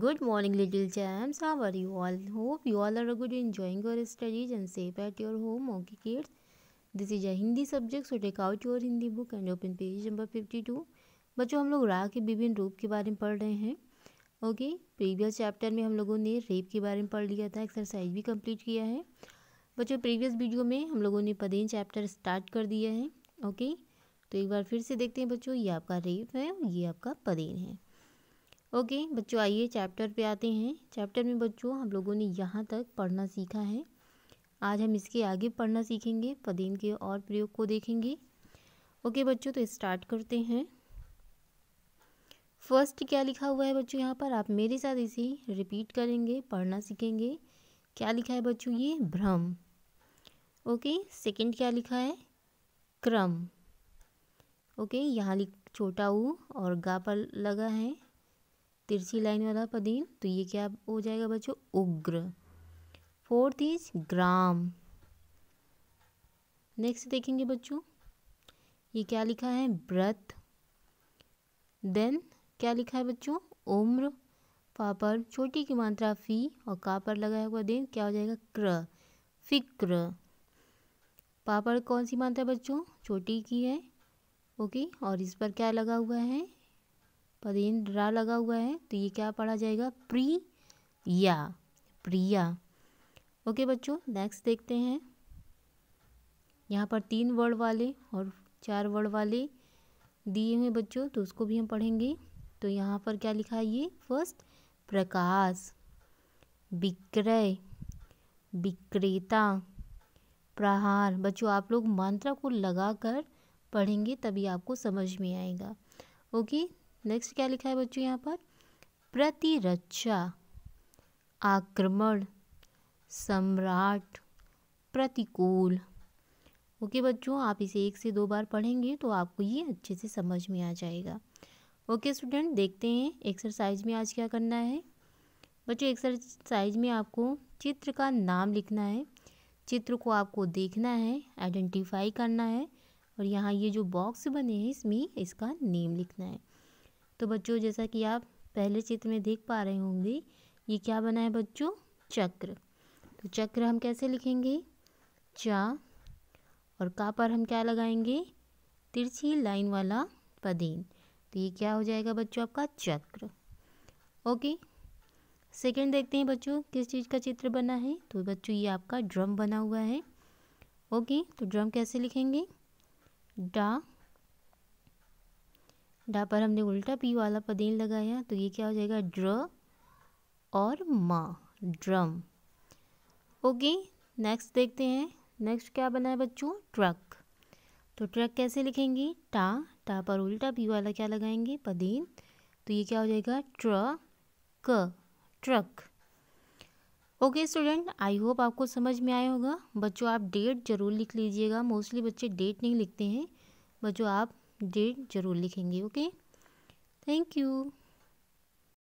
good morning little gems how are you all hope you all are good enjoying your studies and safe at your home okay kids this is a Hindi subject so take out your Hindi book and open page number fifty two बच्चों हम लोग राग के विभिन्न रूप के बारे में पढ़ रहे हैं ओके प्रीवियस चैप्टर में हम लोगों ने रेप के बारे में पढ़ लिया था एक्सरसाइज भी कम्प्लीट किया है बच्चों प्रीवियस वीडियो में हम लोगों ने पदेन चैप्टर स्टार्ट कर दिया है ओके तो एक बार फिर से देखते हैं बच्चों ये आपका रेप है ये आपका पदेन है ओके बच्चों आइए चैप्टर पे आते हैं चैप्टर में बच्चों हम लोगों ने यहाँ तक पढ़ना सीखा है आज हम इसके आगे पढ़ना सीखेंगे पदीन के और प्रयोग को देखेंगे ओके बच्चों तो स्टार्ट करते हैं फर्स्ट क्या लिखा हुआ है बच्चों यहाँ पर आप मेरे साथ इसे रिपीट करेंगे पढ़ना सीखेंगे क्या लिखा है बच्चों ये भ्रम ओके सेकंड क्या लिखा है क्रम ओके यहाँ लिख छोटा ऊ और गा पर लगा है तिरछी लाइन वाला पदीन तो ये क्या हो जाएगा बच्चों उग्र फोर्थ इज ग्राम नेक्स्ट देखेंगे बच्चों ये क्या लिखा है व्रत देन क्या लिखा है बच्चों उम्र पापर छोटी की मात्रा फी और का पर लगाया हुआ देन क्या हो जाएगा क्र फिक्र पापड़ कौन सी मात्रा बच्चों छोटी की है ओके और इस पर क्या लगा हुआ है पर इन ड्रा लगा हुआ है तो ये क्या पढ़ा जाएगा प्री या प्रिया ओके बच्चों नेक्स्ट देखते हैं यहाँ पर तीन वर्ड वाले और चार वर्ड वाले दिए हुए बच्चों तो उसको भी हम पढ़ेंगे तो यहाँ पर क्या लिखा है ये फर्स्ट प्रकाश विक्रय विक्रेता प्रहार बच्चों आप लोग मात्रा को लगाकर पढ़ेंगे तभी आपको समझ में आएगा ओके नेक्स्ट क्या लिखा है बच्चों यहाँ पर प्रतिरक्षा आक्रमण सम्राट प्रतिकूल ओके बच्चों आप इसे एक से दो बार पढ़ेंगे तो आपको ये अच्छे से समझ में आ जाएगा ओके स्टूडेंट देखते हैं एक्सरसाइज में आज क्या करना है बच्चों एक्सरसाइज में आपको चित्र का नाम लिखना है चित्र को आपको देखना है आइडेंटिफाई करना है और यहाँ ये जो बॉक्स बने हैं इसमें इसका नेम लिखना है तो बच्चों जैसा कि आप पहले चित्र में देख पा रहे होंगे ये क्या बना है बच्चों चक्र तो चक्र हम कैसे लिखेंगे चा और का पर हम क्या लगाएंगे तिरछी लाइन वाला पदीन तो ये क्या हो जाएगा बच्चों आपका चक्र ओके सेकंड देखते हैं बच्चों किस चीज़ का चित्र बना है तो बच्चों ये आपका ड्रम बना हुआ है ओके तो ड्रम कैसे लिखेंगे डा डा पर हमने उल्टा पी वाला पदेन लगाया तो ये क्या हो जाएगा ड्र और मा ड्रम ओके नेक्स्ट देखते हैं नेक्स्ट क्या बना है बच्चों ट्रक तो ट्रक कैसे लिखेंगे टा टा पर उल्टा पी वाला क्या लगाएंगे पदेन तो ये क्या हो जाएगा ट्र क truck okay student I hope आपको समझ में आया होगा बच्चों आप डेट ज़रूर लिख लीजिएगा मोस्टली बच्चे डेट नहीं लिखते हैं बच्चों आप डेट ज़रूर लिखेंगे ओके थैंक यू